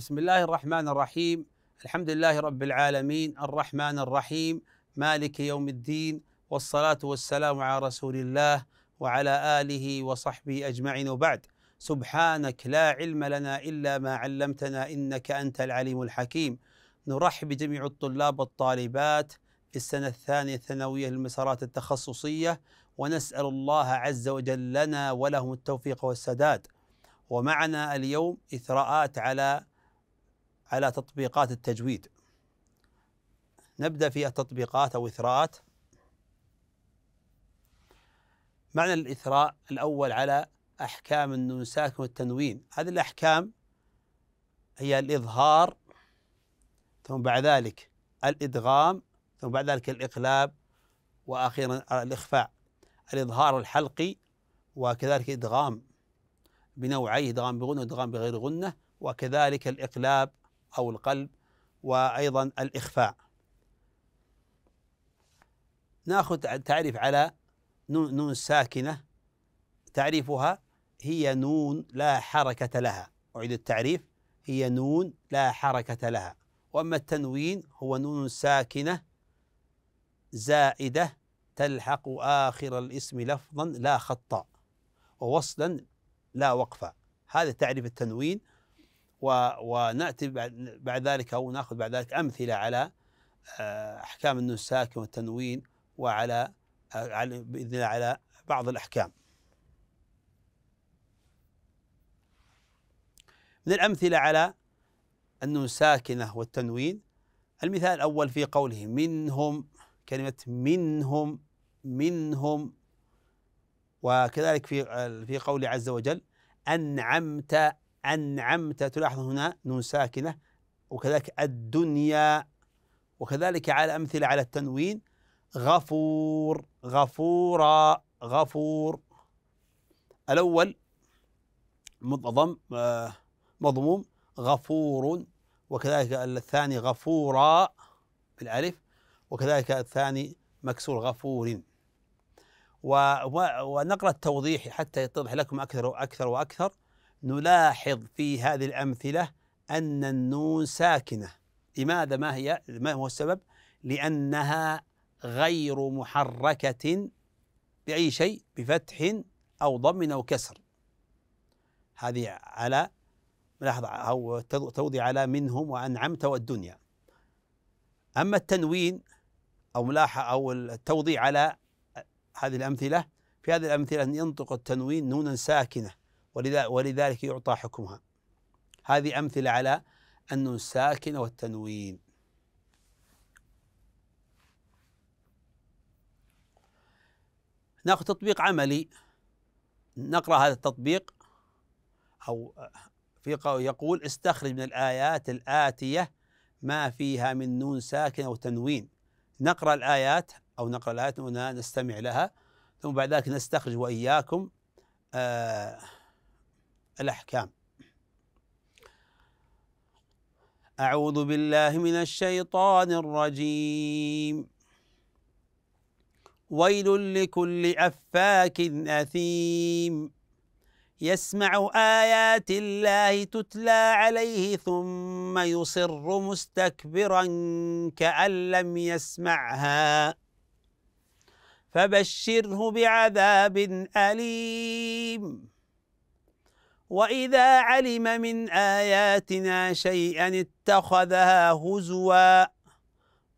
بسم الله الرحمن الرحيم الحمد لله رب العالمين الرحمن الرحيم مالك يوم الدين والصلاة والسلام على رسول الله وعلى آله وصحبه أجمعين وبعد سبحانك لا علم لنا إلا ما علمتنا إنك أنت العليم الحكيم نرحب بجميع الطلاب والطالبات في السنة الثانية الثانوية للمسارات التخصصية ونسأل الله عز وجل لنا ولهم التوفيق والسداد ومعنا اليوم إثراءات على على تطبيقات التجويد نبدأ في التطبيقات أو إثراءات معنى الإثراء الأول على أحكام النساك والتنوين هذه الأحكام هي الإظهار ثم بعد ذلك الإدغام ثم بعد ذلك الإقلاب وأخيرا الإخفاء الإظهار الحلقي وكذلك إدغام بنوعيه إدغام بغنة وإدغام بغير غنة وكذلك الإقلاب أو القلب وأيضا الإخفاء ناخذ تعريف على نون ساكنة تعريفها هي نون لا حركة لها أعيد التعريف هي نون لا حركة لها وأما التنوين هو نون ساكنة زائدة تلحق آخر الاسم لفظا لا خطا ووصلا لا وقفا هذا تعريف التنوين وناتي بعد ذلك او ناخذ بعد ذلك امثله على آه، احكام النساك والتنوين وعلى آه، باذن الله على بعض الاحكام. من الامثله على النون ساكنه والتنوين المثال الاول في قوله منهم كلمه منهم منهم وكذلك في في قوله عز وجل أنعمت أنعمت تلاحظ هنا نون ساكنة وكذلك الدنيا وكذلك على أمثلة على التنوين غفور غفورا غفور الأول مضم آه، مضموم غفور وكذلك الثاني غفورا بالألف وكذلك الثاني مكسور غفور ونقرأ التوضيح حتى يتضح لكم أكثر وأكثر وأكثر نلاحظ في هذه الأمثلة أن النون ساكنة لماذا ما هي ما هو السبب لأنها غير محركة بأي شيء بفتح أو ضم أو كسر هذه على ملاحظة أو توضي على منهم وأنعمت والدنيا أما التنوين أو ملاحظة أو التوضيع على هذه الأمثلة في هذه الأمثلة ينطق التنوين نونا ساكنة ولذلك يعطى حكمها هذه أمثلة على النون الساكنة والتنوين ناخذ تطبيق عملي نقرأ هذا التطبيق أو في يقول استخرج من الآيات الآتية ما فيها من نون ساكنة وتنوين نقرأ الآيات أو نقرأ الآيات ونستمع لها ثم بعد ذلك نستخرج وإياكم آه الأحكام أعوذ بالله من الشيطان الرجيم ويل لكل أفاك أثيم يسمع آيات الله تتلى عليه ثم يصر مستكبرا كأن لم يسمعها فبشره بعذاب أليم وإذا علم من آياتنا شيئا اتخذها هزوا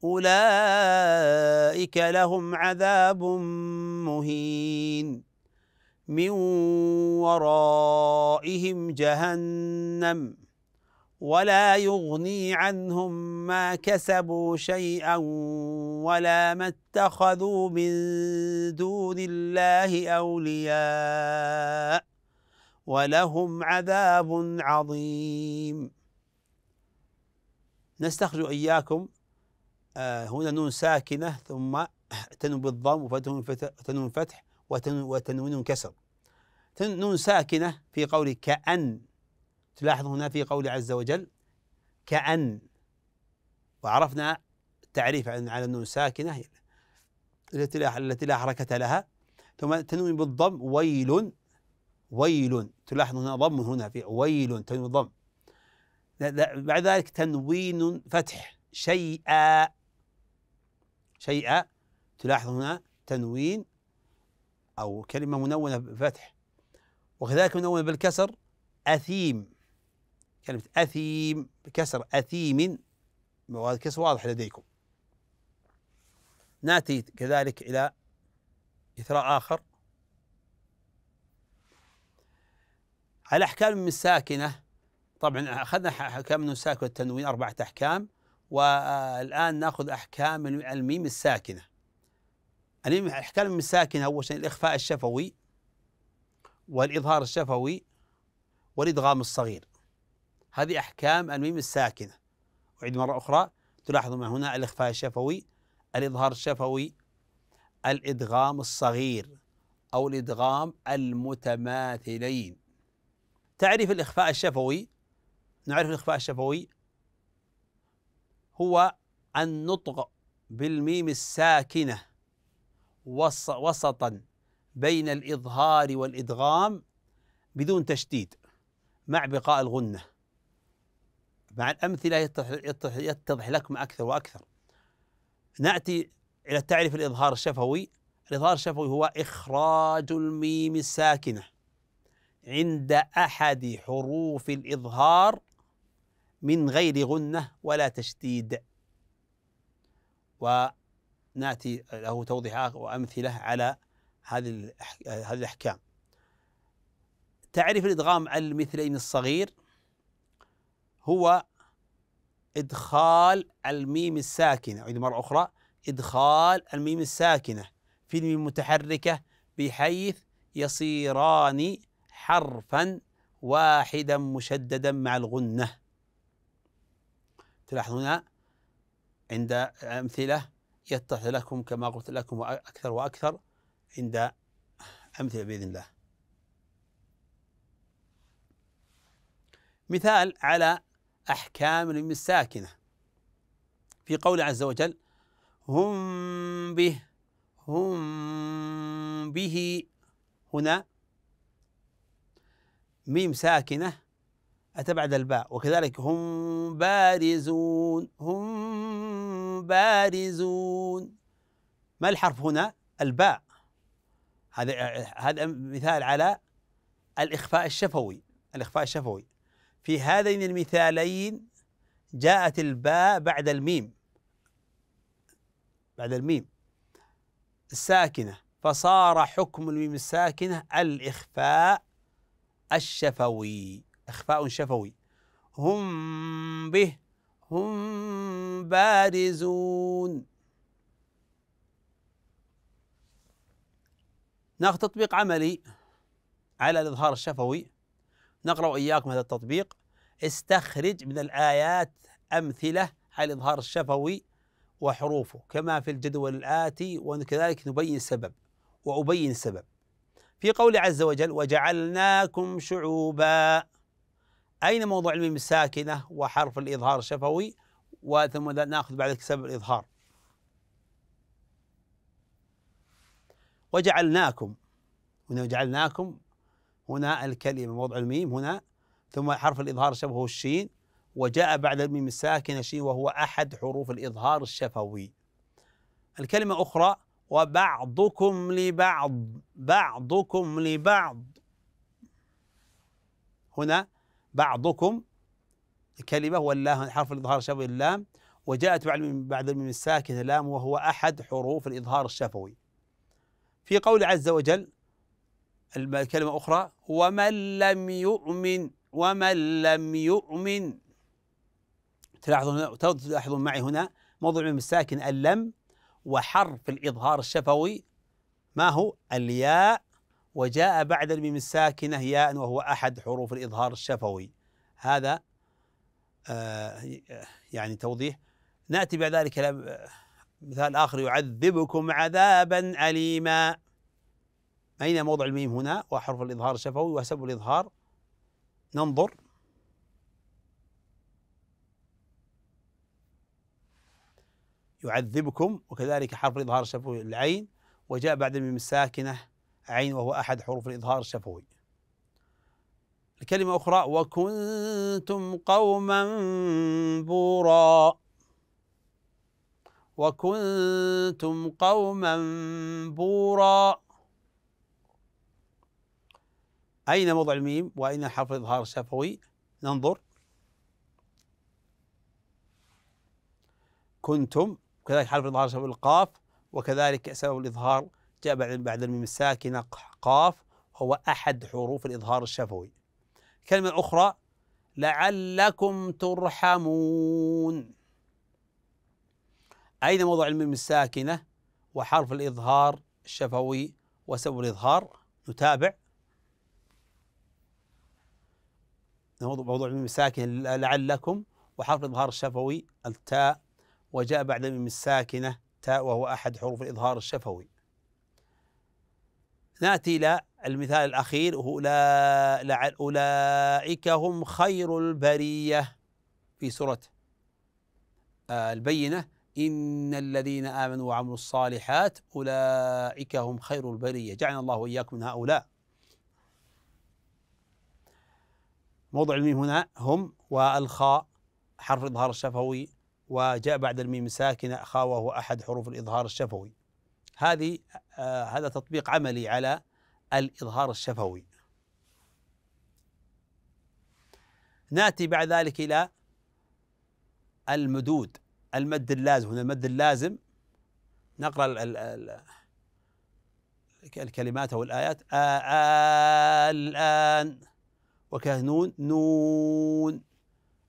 أولئك لهم عذاب مهين من ورائهم جهنم ولا يغني عنهم ما كسبوا شيئا ولا ما اتخذوا من دون الله أولياء ولهم عذاب عظيم نستخرج إياكم آه، هنا نون ساكنة ثم تنو بالضم وتنون فتح وتنوين كسر نون ساكنة في قول كأن تلاحظ هنا في قول عز وجل كأن وعرفنا تعريف على النون ساكنة التي لا حركة لها ثم تنوي بالضم ويل ويل تلاحظ هنا ضم هنا في ويل تنوين ضم بعد ذلك تنوين فتح شيئا شيئا تلاحظ هنا تنوين أو كلمة منونة بفتح وكذلك منونة بالكسر أثيم كلمة أثيم بكسر أثيم وهذا كسر واضح لديكم ناتي كذلك إلى إثراء آخر الأحكام من الساكنة طبعا أخذنا أحكام من والتنوين أربعة أحكام والآن نأخذ أحكام الميم الساكنة الأحكام المساكنة الساكنة أول شيء الإخفاء الشفوي والإظهار الشفوي والإدغام الصغير هذه أحكام الميم الساكنة أعيد مرة أخرى تلاحظون هنا الإخفاء الشفوي الإظهار الشفوي الإدغام الصغير أو الإدغام المتماثلين تعريف الإخفاء الشفوي نعرف الإخفاء الشفوي هو النطق بالميم الساكنة وسطا بين الإظهار والإدغام بدون تشديد مع بقاء الغنة مع الأمثلة يتضح, يتضح لكم أكثر وأكثر نأتي إلى تعريف الإظهار الشفوي الإظهار الشفوي هو إخراج الميم الساكنة عند احد حروف الاظهار من غير غنه ولا تشديد وناتي له توضيحات وامثله على هذه هذه الاحكام تعريف الادغام على المثلين الصغير هو ادخال الميم الساكنه اعيد مره اخرى ادخال الميم الساكنه في الميم المتحركه بحيث يصيران حرفا واحدا مشددا مع الغنة تلاحظون هنا عند أمثلة يتضح لكم كما قلت لكم أكثر وأكثر عند أمثلة بإذن الله مثال على أحكام الميم الساكنة في قول عز وجل هم به هم به هنا ميم ساكنة أتى بعد الباء وكذلك هم بارزون هم بارزون ما الحرف هنا الباء هذا هذا مثال على الإخفاء الشفوي الإخفاء الشفوي في هذين المثالين جاءت الباء بعد الميم بعد الميم الساكنة فصار حكم الميم الساكنة الإخفاء الشفوي إخفاء شفوي هم به هم بارزون ناخذ تطبيق عملي على الإظهار الشفوي نقرأ إياكم هذا التطبيق استخرج من الآيات أمثلة على الإظهار الشفوي وحروفه كما في الجدول الآتي وكذلك نبين السبب وأبين السبب في قول عز وجل وجعلناكم شعوبا أين موضوع الميم الساكنة وحرف الإظهار الشفوي وثم ناخذ بعد سبب الإظهار وجعلناكم هنا وجعلناكم هنا الكلمة موضع الميم هنا ثم حرف الإظهار هو الشين وجاء بعد الميم الساكنة شين وهو أحد حروف الإظهار الشفوي الكلمة أخرى وبعضكم لبعض بعضكم لبعض هنا بعضكم كلمة واللام حرف الإظهار الشفوي اللام وجاءت بعد الميم الساكنة لام وهو أحد حروف الإظهار الشفوي في قول عز وجل الكلمة أخرى ومن لم يؤمن ومن لم يؤمن تلاحظون تلاحظون معي هنا موضوع الميم الساكن اللم وحرف الإظهار الشفوي ما هو الياء وجاء بعد الميم الساكنة ياء وهو أحد حروف الإظهار الشفوي هذا آه، يعني توضيح نأتي بعد ذلك مثال آخر يعذبكم عذابا أليما أين موضع الميم هنا وحرف الإظهار الشفوي وسبب الإظهار ننظر يعذبكم وكذلك حرف الإظهار الشفوي العين وجاء بعد الميم الساكنة عين وهو أحد حروف الإظهار الشفوي كلمة أخرى وكنتم قوما بورا وكنتم قوما بورا أين موضع الميم وأين حرف الإظهار الشفوي ننظر كنتم وكذلك حرف الإظهار سبب القاف وكذلك سبب الإظهار جاء بعد بعد الميم الساكنة قاف هو أحد حروف الإظهار الشفوي كلمة أخرى لعلكم ترحمون أين موضع الميم الساكنة وحرف الإظهار الشفوي وسبب الإظهار نتابع موضوع الميم الساكنه لعلكم وحرف الإظهار الشفوي التاء وجاء بعد الميم الساكنة تاء وهو أحد حروف الإظهار الشفوي نأتي إلى المثال الأخير أولئك, أولئك هم خير البرية في سورة آه، البينة إن الذين آمنوا وعملوا الصالحات أولئك هم خير البرية جعلنا الله وإياكم من هؤلاء موضع الميم هنا هم والخاء حرف إظهار الشفوي وجاء بعد الميم ساكنة خاوه أحد حروف الإظهار الشفوي هذه آه هذا تطبيق عملي على الإظهار الشفوي ناتي بعد ذلك إلى المدود المد اللازم هنا المد اللازم نقرأ الـ الـ الكلمات أو الآيات الآن وكهنون نون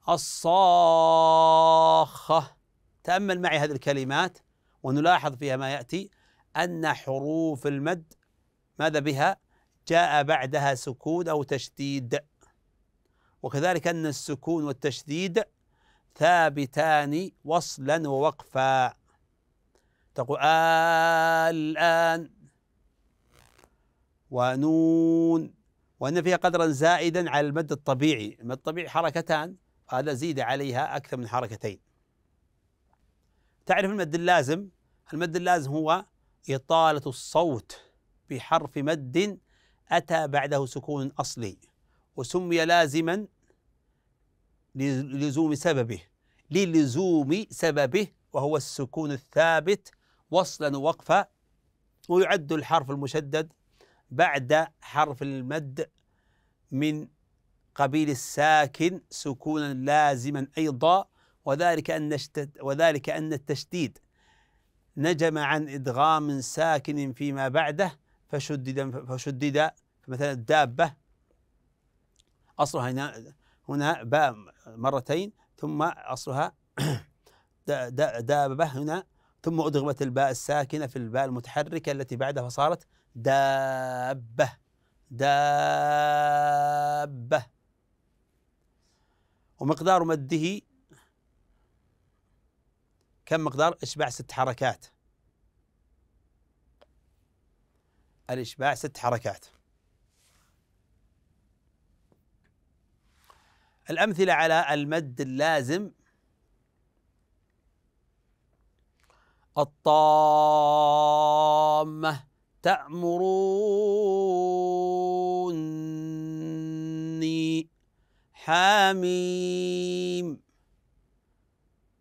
الصاخة تأمل معي هذه الكلمات ونلاحظ فيها ما يأتي أن حروف المد ماذا بها جاء بعدها سكون أو تشديد وكذلك أن السكون والتشديد ثابتان وصلا ووقفا تقول الآن ونون وأن فيها قدرا زائدا على المد الطبيعي المد الطبيعي حركتان هذا زيد عليها أكثر من حركتين تعرف المد اللازم المد اللازم هو إطالة الصوت بحرف مد أتى بعده سكون أصلي وسمي لازما للزوم سببه للزوم سببه وهو السكون الثابت وصلا ووقفا ويعد الحرف المشدد بعد حرف المد من قبيل الساكن سكونا لازما أيضا وذلك أن وذلك أن التشديد نجم عن إدغام ساكن فيما بعده فشدد فشدد مثلا الدابة أصلها هنا هنا باء مرتين ثم أصلها دابة هنا ثم أدغمت الباء الساكنة في الباء المتحركة التي بعدها فصارت دابة دابة ومقدار مده كم مقدار إشباع ست حركات الإشباع ست حركات الأمثلة على المد اللازم الطامة تأمروني حميم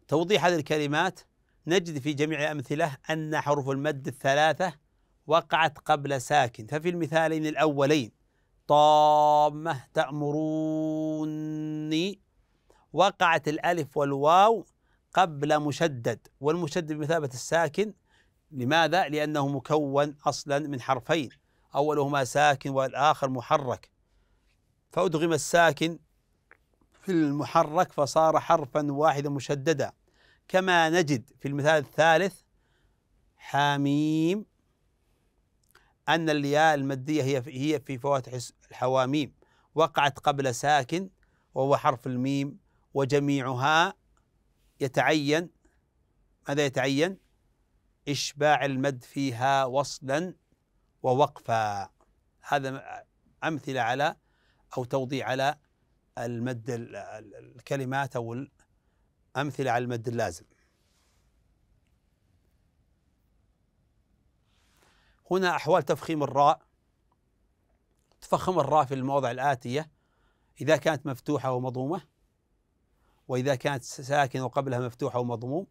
توضيح هذه الكلمات نجد في جميع الأمثلة أن حروف المد الثلاثة وقعت قبل ساكن ففي المثالين الأولين طامة تأمروني وقعت الألف والواو قبل مشدد والمشدد بمثابة الساكن لماذا؟ لأنه مكون أصلا من حرفين أولهما ساكن والآخر محرك فأدغم الساكن في المحرك فصار حرفا واحدا مشددا كما نجد في المثال الثالث حاميم أن الياء المدية هي هي في فواتح الحواميم وقعت قبل ساكن وهو حرف الميم وجميعها يتعين ماذا يتعين؟ إشباع المد فيها وصلا ووقفا هذا أمثلة على أو توضيح على المد الكلمات أو الأمثلة على المد اللازم هنا أحوال تفخيم الراء تفخم الراء في المواضع الآتية إذا كانت مفتوحة ومضمومة وإذا كانت ساكنة وقبلها مفتوحة ومضموم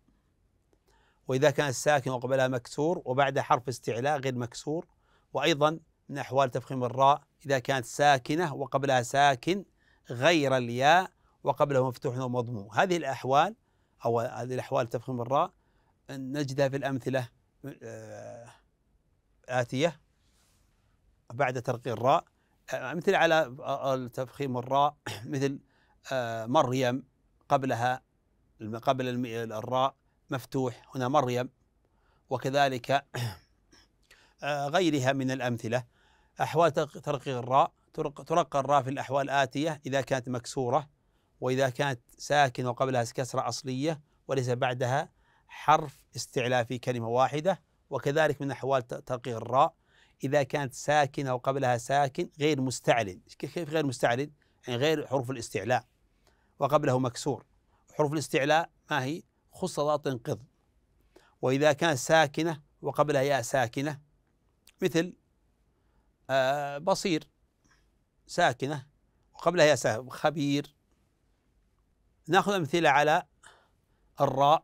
وإذا كانت ساكنة وقبلها مكسور وبعد حرف استعلاء غير مكسور وأيضا من أحوال تفخيم الراء إذا كانت ساكنة وقبلها ساكن غير الياء وقبله مفتوح ومضموم هذه الأحوال أو هذه الأحوال تفخيم الراء نجدها في الأمثلة آه، آتية بعد ترقيق الراء مثل على تفخيم الراء مثل آه، مريم قبلها قبل الراء مفتوح هنا مريم وكذلك آه، غيرها من الأمثلة أحوال ترقيق الراء ترقى الراء في الأحوال الآتية إذا كانت مكسورة وإذا كانت ساكن وقبلها كسرة أصلية وليس بعدها حرف استعلاء في كلمة واحدة وكذلك من أحوال ترقيق الراء إذا كانت ساكنة وقبلها ساكن غير مستعلن كيف غير مستعلن؟ يعني غير حروف الاستعلاء وقبله مكسور حروف الاستعلاء ما هي؟ خصة تنقض وإذا كانت ساكنة وقبلها ياء ساكنة مثل آه، بصير ساكنة وقبلها يا ساكنة خبير ناخذ أمثلة على الراء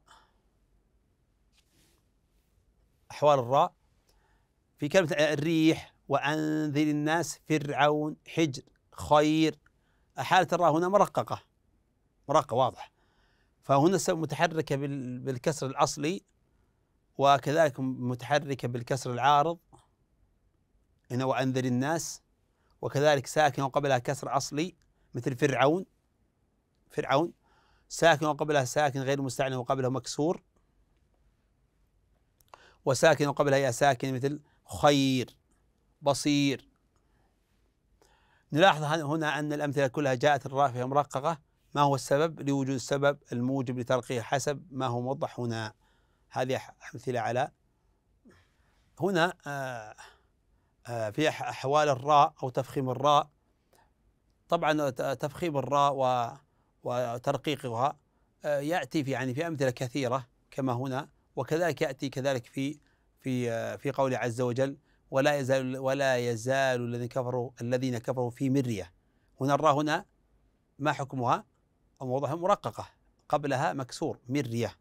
أحوال الراء في كلمة الريح وأنذر الناس فرعون حجر خير حالة الراء هنا مرققة مرققة واضح فهنا متحركة بالكسر الأصلي وكذلك متحركة بالكسر العارض هنا وأنذر الناس وكذلك ساكن وقبلها كسر أصلي مثل فرعون فرعون ساكن وقبلها ساكن غير مستعلن وقبله مكسور وساكن وقبلها يا ساكن مثل خير بصير نلاحظ هنا أن الأمثلة كلها جاءت الرافعة مرققة ما هو السبب لوجود السبب الموجب لترقيه حسب ما هو موضح هنا هذه أمثلة على هنا آه آه، في أحوال الراء أو تفخيم الراء طبعا آه، تفخيم الراء وترقيقها آه، يأتي في يعني في أمثلة كثيرة كما هنا وكذلك يأتي كذلك في في في قوله عز وجل ولا يزال ولا يزال الذين كفروا الذين كفروا في مرية هنا الراء هنا ما حكمها؟ موضوعها مرققة قبلها مكسور مرية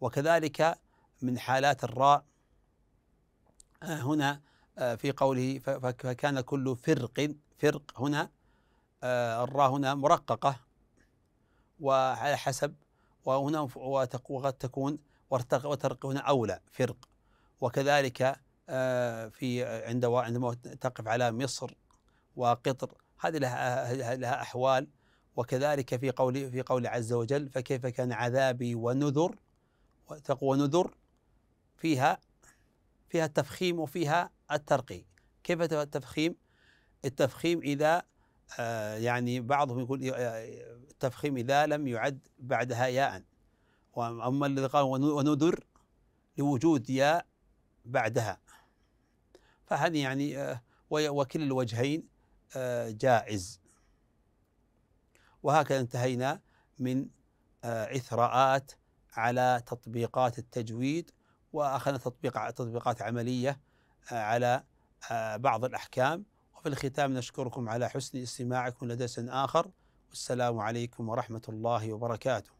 وكذلك من حالات الراء هنا آه، في قوله فكان كل فرق فرق هنا آه، الراء هنا مرققة وعلى حسب وهنا وقد تكون وترق هنا أولى فرق وكذلك آه، في عند عندما تقف على مصر وقطر هذه لها, لها أحوال وكذلك في قول في قول عز وجل فكيف كان عذابي ونذر وتقوى نذر فيها فيها التفخيم وفيها الترقي كيف التفخيم التفخيم إذا آه، يعني بعضهم يقول آه، التفخيم إذا لم يعد بعدها ياء وأما الذي قال وندر لوجود ياء بعدها فهذه يعني آه، وكل الوجهين جائز وهكذا انتهينا من إثراءات على تطبيقات التجويد وأخذنا تطبيق تطبيقات عملية على آه، بعض الأحكام وفي الختام نشكركم على حسن استماعكم لدرس آخر والسلام عليكم ورحمة الله وبركاته